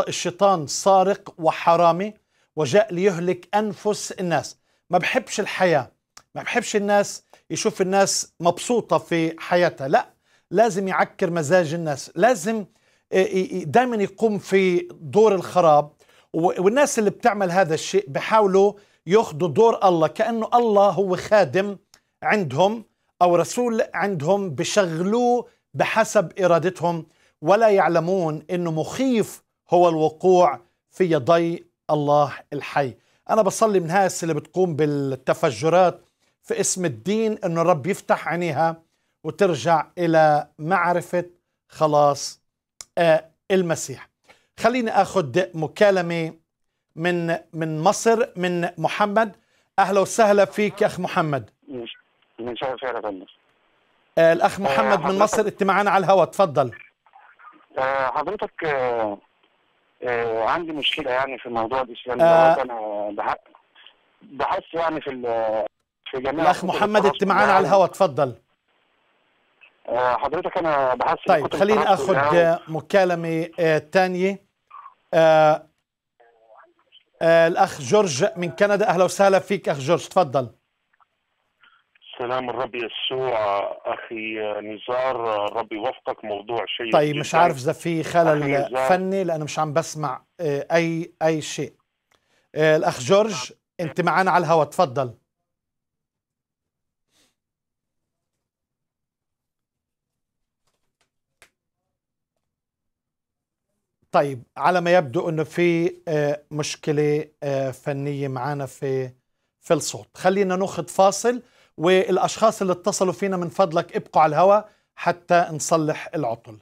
الشيطان سارق وحرامي وجاء ليهلك أنفس الناس ما بحبش الحياة ما بحبش الناس يشوف الناس مبسوطة في حياتها لا لازم يعكر مزاج الناس لازم آه، دايما يقوم في دور الخراب والناس اللي بتعمل هذا الشيء بحاولوا ياخذوا دور الله كأنه الله هو خادم عندهم أو رسول عندهم بشغلوه بحسب إرادتهم ولا يعلمون أنه مخيف هو الوقوع في يدي الله الحي أنا بصلي من هاس اللي بتقوم بالتفجرات في اسم الدين أنه الرب يفتح عينيها وترجع إلى معرفة خلاص آه، المسيح خليني أخذ مكالمة من من مصر من محمد أهلا وسهلا فيك أخ محمد من شهر آه، الأخ محمد آه، من مصر انت معنا على الهواء تفضل حضرتك آه، عندي مشكله يعني في موضوع الاسلام آه انا بحس يعني في في جميع الاخ محمد انت معانا يعني. على الهواء اتفضل آه حضرتك انا بحس طيب خليني اخذ يعني مكالمه ثانيه آه،, آه آه الاخ جورج من كندا اهلا وسهلا فيك اخ جورج تفضل سلام الرب يسوع اخي نزار ربي يوفقك موضوع شيء طيب مش عارف اذا في خلل فني لانه مش عم بسمع آه، اي اي شيء آه، الاخ جورج انت معنا على الهواء تفضل طيب على ما يبدو انه في آه، مشكله فنيه معنا في في الصوت خلينا ناخذ فاصل والأشخاص اللي اتصلوا فينا من فضلك ابقوا على الهواء حتى نصلح العطل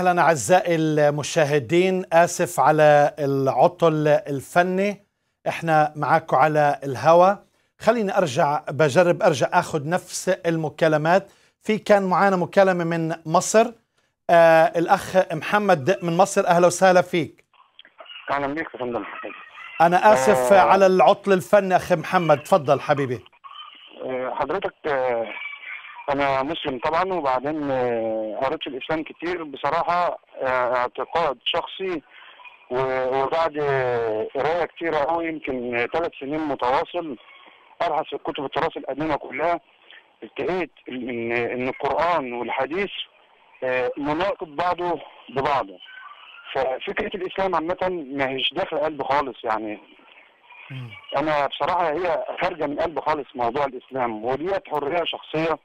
اهلا اعزائي المشاهدين اسف على العطل الفني احنا معاكم على الهوا خليني ارجع بجرب ارجع اخذ نفس المكالمات في كان معانا مكالمه من مصر آه الاخ محمد من مصر اهلا وسهلا فيك اهلا بك يا فندم انا اسف آه على العطل الفني اخي محمد تفضل حبيبي آه، حضرتك آه، انا مسلم طبعا وبعدين آه، قريت الاسلام كتير بصراحه آه، اعتقاد شخصي وبعد آه، قرايه كتير اهو يمكن ثلاث سنين متواصل ابحث في كتب التراث القديمه كلها التقيت ان ان القران والحديث مناقض بعضه ببعضه ففكره الاسلام عامه ما هيش داخل قلبي خالص يعني انا بصراحه هي خارجه من قلبي خالص موضوع الاسلام وديت حريه شخصيه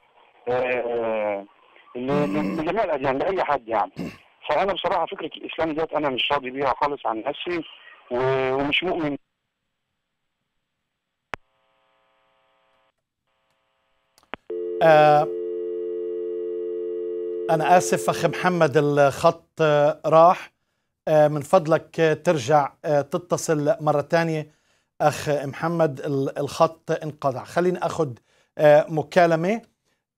لجميع آه، آه، الاديان لاي حد يعني فانا بصراحه فكره الاسلام ديت انا مش راضي بيها خالص عن نفسي ومش مؤمن آه أنا آسف أخ محمد الخط راح آه، من فضلك ترجع تتصل مرة ثانية أخ محمد الخط انقطع خليني أخذ مكالمة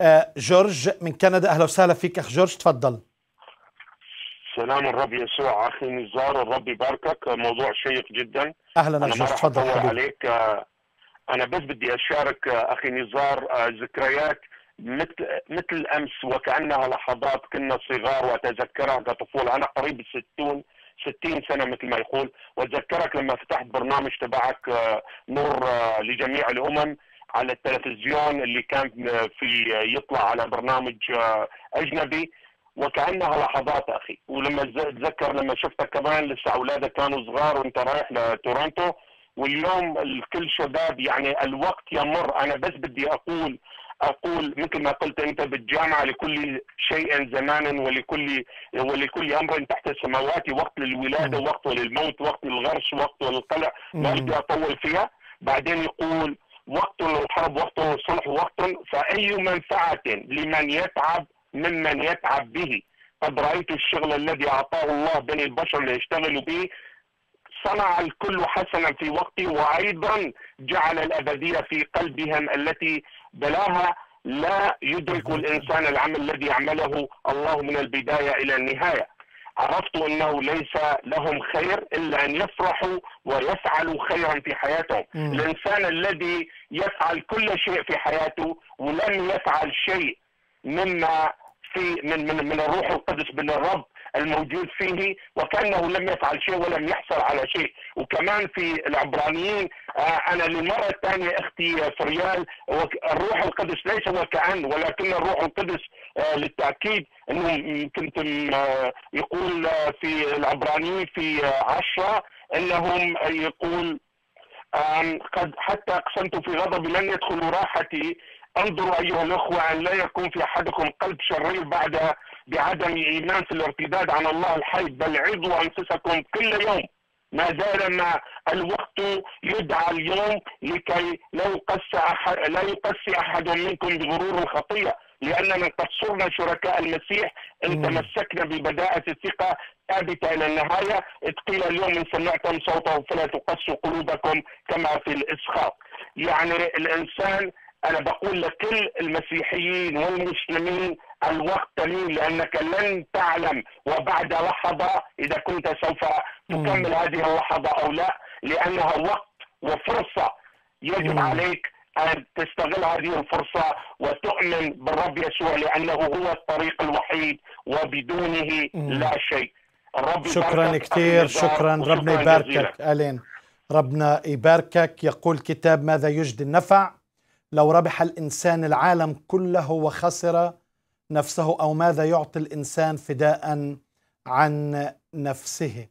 آه، جورج من كندا اهلا وسهلا فيك اخ جورج تفضل سلام الرب يسوع اخي نزار الرب يباركك موضوع شيق جدا اهلا أنا جورج تفضل عليك آه، انا بس بدي اشارك آه، اخي نزار ذكريات مثل مثل امس وكانها لحظات كنا صغار واتذكرها كطفوله انا قريب الستون 60 سنه مثل ما يقول واتذكرك لما فتحت برنامج تبعك نور لجميع الامم على التلفزيون اللي كان في يطلع على برنامج آه، اجنبي وكانها لحظات اخي ولما اتذكر لما شفتها كمان لسه اولادك كانوا صغار وانت رايح لتورنتو واليوم الكل شباب يعني الوقت يمر انا بس بدي اقول اقول مثل ما قلت انت بالجامعه لكل شيء زمان ولكل ولكل امر تحت السماوات وقت للولاده وقت للموت وقت للغرس وقت للقلع ما بدي اطول فيها بعدين يقول وقت للحرب وقت للصلح وقت فأي منفعة لمن يتعب ممن يتعب به قد رأيت الشغل الذي أعطاه الله بني البشر ليشتغلوا به صنع الكل حسنا في وقته وأيضا جعل الأبدية في قلبهم التي بلاها لا يدرك الإنسان العمل الذي عمله الله من البداية إلى النهاية عرفتوا انه ليس لهم خير الا ان يفرحوا ويفعلوا خيرا في حياتهم، مم. الانسان الذي يفعل كل شيء في حياته ولم يفعل شيء مما في من من من الروح القدس من الرب الموجود فيه وكانه لم يفعل شيء ولم يحصل على شيء وكمان في العبرانيين آه، انا للمره الثانيه اختي فريال الروح القدس ليس وكأن ولكن الروح القدس آه، للتاكيد انه يمكن آه، يقول آه، في العبراني في عشرة انهم يقول قد حتى اقسمت في غضبي لن يدخلوا راحتي انظروا ايها الاخوه ان لا يكون في احدكم قلب شرير بعد بعدم ايمان في الارتداد عن الله الحي بل عظوا انفسكم كل يوم ما زال ما الوقت يدعى اليوم لكي لا يقسى احد لا يقسي احد منكم بغرور الخطيه لأننا قد صرنا شركاء المسيح إن تمسكنا ببداءة الثقة ثابتة إلى النهاية إذ قيل اليوم إن سمعتم صوته فلا تقسوا قلوبكم كما في الاسخاط يعني الإنسان أنا بقول لكل المسيحيين والمسلمين الوقت قليل لأنك لن تعلم وبعد لحظة إذا كنت سوف تكمل هذه اللحظة أو لا لأنها وقت وفرصة يجب عليك ان تستغل هذه الفرصه وتؤمن بالرب يسوع لانه هو الطريق الوحيد وبدونه لا شيء الرب شكرا كثير شكرا ربنا يباركك الين ربنا يباركك يقول كتاب ماذا يجدي النفع لو ربح الانسان العالم كله وخسر نفسه او ماذا يعطي الانسان فداء عن نفسه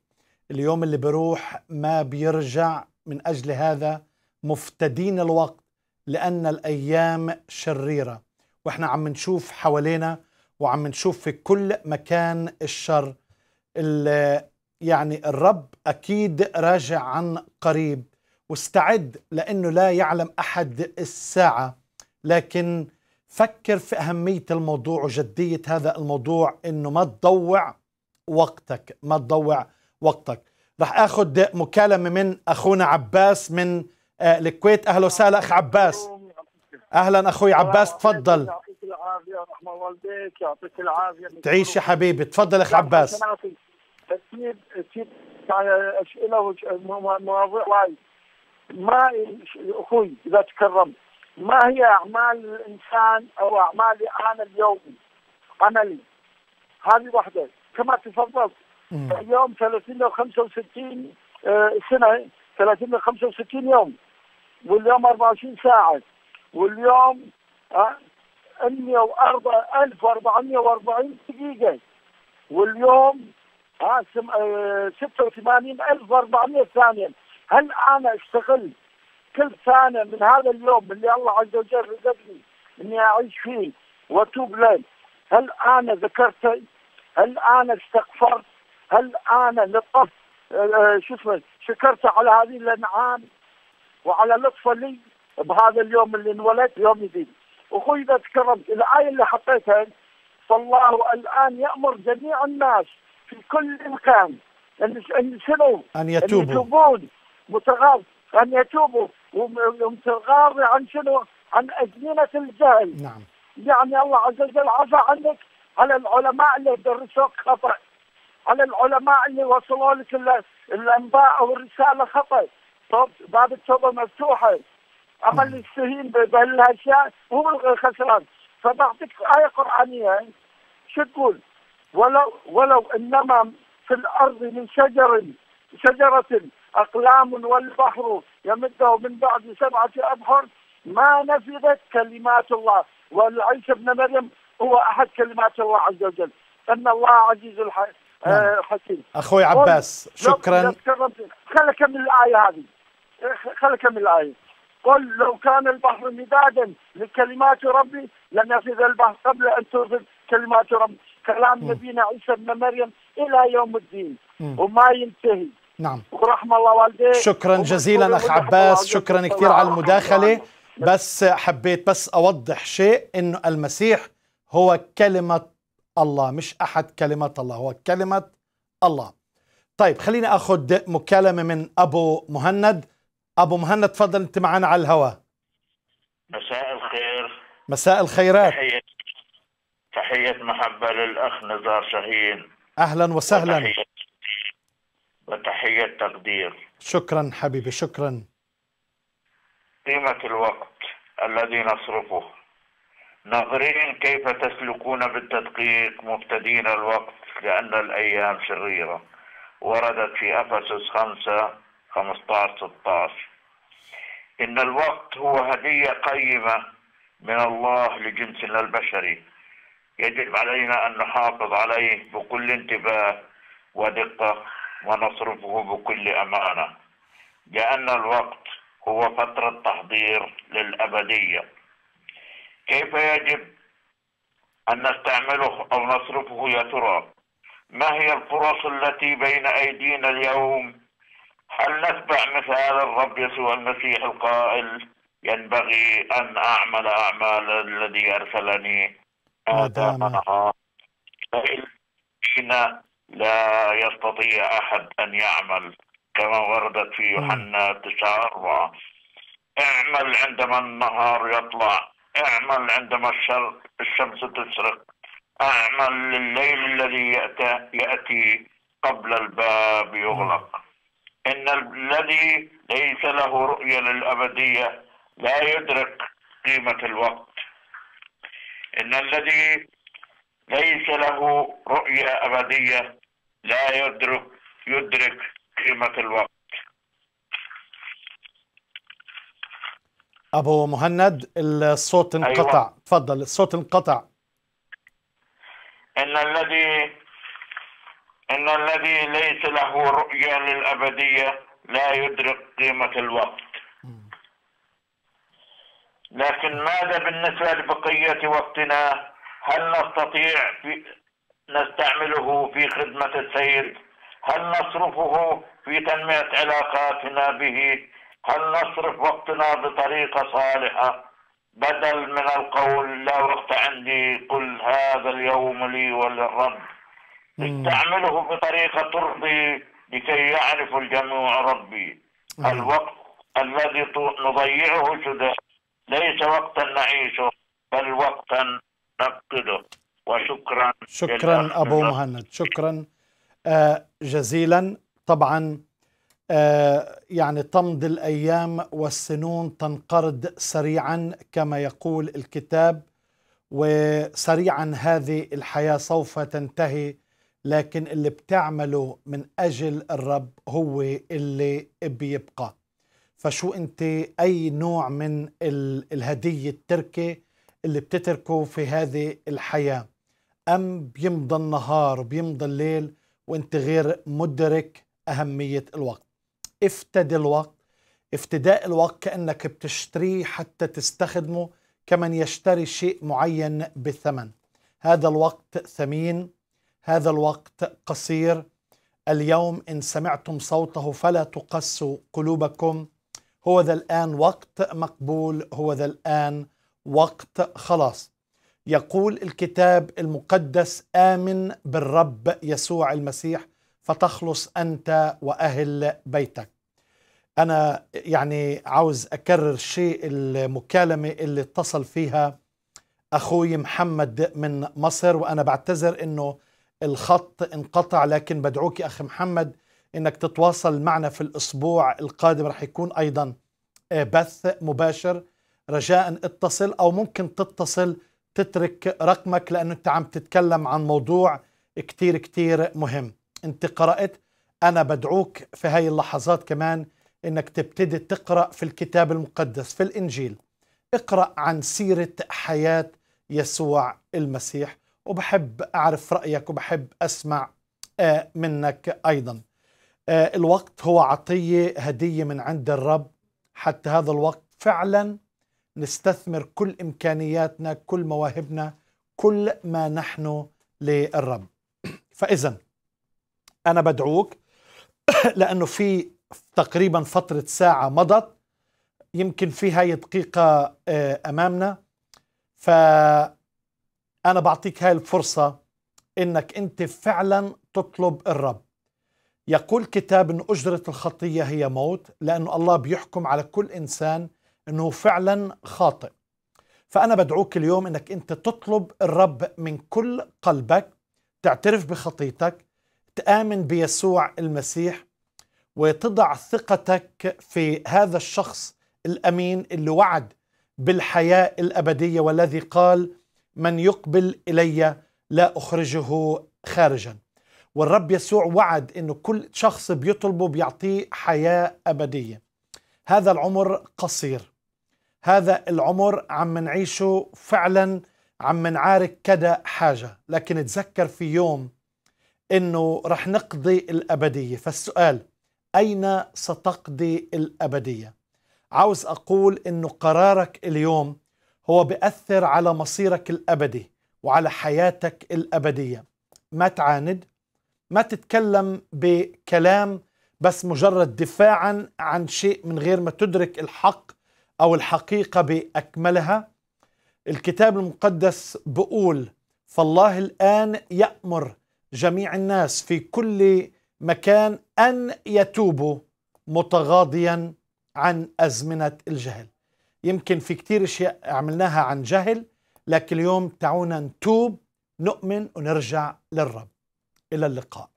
اليوم اللي بيروح ما بيرجع من اجل هذا مفتدين الوقت لأن الأيام شريرة وإحنا عم نشوف حوالينا وعم نشوف في كل مكان الشر يعني الرب أكيد راجع عن قريب واستعد لأنه لا يعلم أحد الساعة لكن فكر في أهمية الموضوع وجدية هذا الموضوع أنه ما تضوع وقتك ما تضوع وقتك رح أخذ مكالمة من أخونا عباس من الكويت آه، اهلا وسهلا اخ عباس اهلا اخوي عباس تفضل يعطيك العافيه رحمه والديك يعطيك العافيه تعيش يا حبيبي تفضل اخ عباس ترتيب ترتيب اسئله مواضيع وايد ما اخوي اذا تكرم ما هي اعمال الانسان او اعمالي انا اليومي عملي هذه واحده كما تفضلت اليوم 365 آه، سنه 365 يوم واليوم 24 ساعه واليوم 1440 آه، دقيقه واليوم ها آه، آه، 86400 ثانيه هل انا اشتغل كل ثانيه من هذا اليوم اللي الله عز وجل رزقني اني اعيش فيه واتوب له هل انا ذكرت هل انا استغفرت هل انا لطفت شو اسمه شكرت على هذه الانعام وعلى لطفه لي بهذا اليوم اللي انولدت يوم جديد اخوي اذا تكرمت الايه اللي حطيتها فالله الان يامر جميع الناس في كل مكان ان شنو؟ ان يتوبوا ان يتوبون متغاض ان يتوبوا ومتغاضي عن شنو؟ عن ازمنه الجهل نعم يعني الله عز وجل عفى عنك على العلماء اللي درسوك خطا على العلماء اللي وصلوا لك الانباء والرساله خطا طب باب التوبه مفتوحه اما اللي يستهين بهالاشياء هو الخسران فبعطيك ايه قرانيه شو تقول؟ ولو ولو انما في الارض من شجر شجره اقلام والبحر يمده من بعد سبعه ابحر ما نفذت كلمات الله والعيسى ابن مريم هو احد كلمات الله عز وجل ان الله عزيز الحكيم نعم. آه، اخوي عباس شكرا خلينا اكمل الايه هذه خل اكمل الايه قل لو كان البحر مدادا لكلمات ربي لم يفذ البحر قبل ان تنفذ كلمات ربي كلام نبينا عيسى ابن مريم الى يوم الدين م. وما ينتهي نعم ورحم الله والديه شكرا جزيلا اخ عباس شكرا كثير على المداخله بس حبيت بس اوضح شيء انه المسيح هو كلمه الله مش احد كلمه الله هو كلمه الله طيب خليني اخذ مكالمه من ابو مهند ابو مهند تفضل انت معنا على الهواء مساء الخير مساء الخيرات تحية تحية محبة للأخ نزار شاهين أهلا وسهلا وتحية, تقدير شكرا حبيبي شكرا قيمة الوقت الذي نصرفه ناظرين كيف تسلكون بالتدقيق مبتدين الوقت لأن الأيام شريرة وردت في أفسس خمسة 15 16 إن الوقت هو هدية قيمة من الله لجنسنا البشري يجب علينا أن نحافظ عليه بكل انتباه ودقة ونصرفه بكل أمانة لأن الوقت هو فترة تحضير للأبدية كيف يجب أن نستعمله أو نصرفه يا ترى ما هي الفرص التي بين أيدينا اليوم هل نتبع مثال الرب يسوع المسيح القائل ينبغي أن أعمل أعمال الذي أرسلني هذا أنا حين لا يستطيع أحد أن يعمل كما وردت في يوحنا تسعة أربعة اعمل عندما النهار يطلع اعمل عندما الشمس تسرق اعمل الليل الذي يأتي, يأتي قبل الباب يغلق إن الذي ليس له رؤية للأبدية لا يدرك قيمة الوقت إن الذي ليس له رؤية أبدية لا يدرك يدرك قيمة الوقت أبو مهند الصوت انقطع أيوة. تفضل الصوت انقطع إن الذي أن الذي ليس له رؤية للأبدية لا يدرك قيمة الوقت لكن ماذا بالنسبة لبقية وقتنا هل نستطيع في نستعمله في خدمة السيد هل نصرفه في تنمية علاقاتنا به هل نصرف وقتنا بطريقة صالحة بدل من القول لا وقت عندي قل هذا اليوم لي وللرب استعمله بطريقة ترضي لكي يعرف الجميع ربي الوقت الذي نضيعه جدا ليس وقتا نعيشه بل وقتا نفقده وشكرا شكرا أبو مهند شكرا آه، جزيلا طبعا آه، يعني تمضي الأيام والسنون تنقرض سريعا كما يقول الكتاب وسريعا هذه الحياة سوف تنتهي لكن اللي بتعمله من أجل الرب هو اللي بيبقى فشو أنت أي نوع من الهدية التركة اللي بتتركه في هذه الحياة أم بيمضى النهار وبيمضى الليل وأنت غير مدرك أهمية الوقت افتدي الوقت افتداء الوقت كأنك بتشتريه حتى تستخدمه كمن يشتري شيء معين بثمن هذا الوقت ثمين هذا الوقت قصير اليوم إن سمعتم صوته فلا تقسوا قلوبكم هو ذا الآن وقت مقبول هو ذا الآن وقت خلاص يقول الكتاب المقدس آمن بالرب يسوع المسيح فتخلص أنت وأهل بيتك أنا يعني عاوز أكرر شيء المكالمة اللي اتصل فيها أخوي محمد من مصر وأنا بعتذر أنه الخط انقطع لكن بدعوك يا أخي محمد أنك تتواصل معنا في الأسبوع القادم رح يكون أيضا آه، بث مباشر رجاء اتصل أو ممكن تتصل تترك رقمك لأنه أنت عم تتكلم عن موضوع كتير كتير مهم أنت قرأت أنا بدعوك في هاي اللحظات كمان أنك تبتدي تقرأ في الكتاب المقدس في الإنجيل اقرأ عن سيرة حياة يسوع المسيح وبحب أعرف رأيك وبحب أسمع آه، منك أيضا آه، الوقت هو عطية هدية من عند الرب حتى هذا الوقت فعلا نستثمر كل إمكانياتنا كل مواهبنا كل ما نحن للرب *clears throat* فإذا أنا بدعوك *clears throat* لأنه في تقريبا فترة ساعة مضت يمكن في هاي دقيقة آه، أمامنا ف أنا بعطيك هاي الفرصة إنك أنت فعلا تطلب الرب يقول كتاب أن أجرة الخطية هي موت لأنه الله بيحكم على كل إنسان أنه فعلا خاطئ فأنا بدعوك اليوم أنك أنت تطلب الرب من كل قلبك تعترف بخطيتك تآمن بيسوع المسيح وتضع ثقتك في هذا الشخص الأمين اللي وعد بالحياة الأبدية والذي قال من يقبل إلي لا أخرجه خارجا والرب يسوع وعد أنه كل شخص بيطلبه بيعطيه حياة أبدية هذا العمر قصير هذا العمر عم نعيشه فعلا عم نعارك كذا حاجة لكن اتذكر في يوم أنه رح نقضي الأبدية فالسؤال أين ستقضي الأبدية؟ عاوز أقول أنه قرارك اليوم هو بيأثر على مصيرك الأبدي وعلى حياتك الأبدية ما تعاند ما تتكلم بكلام بس مجرد دفاعا عن شيء من غير ما تدرك الحق أو الحقيقة بأكملها الكتاب المقدس بقول فالله الآن يأمر جميع الناس في كل مكان أن يتوبوا متغاضيا عن أزمنة الجهل يمكن في كتير اشياء عملناها عن جهل لكن اليوم تعونا نتوب نؤمن ونرجع للرب الى اللقاء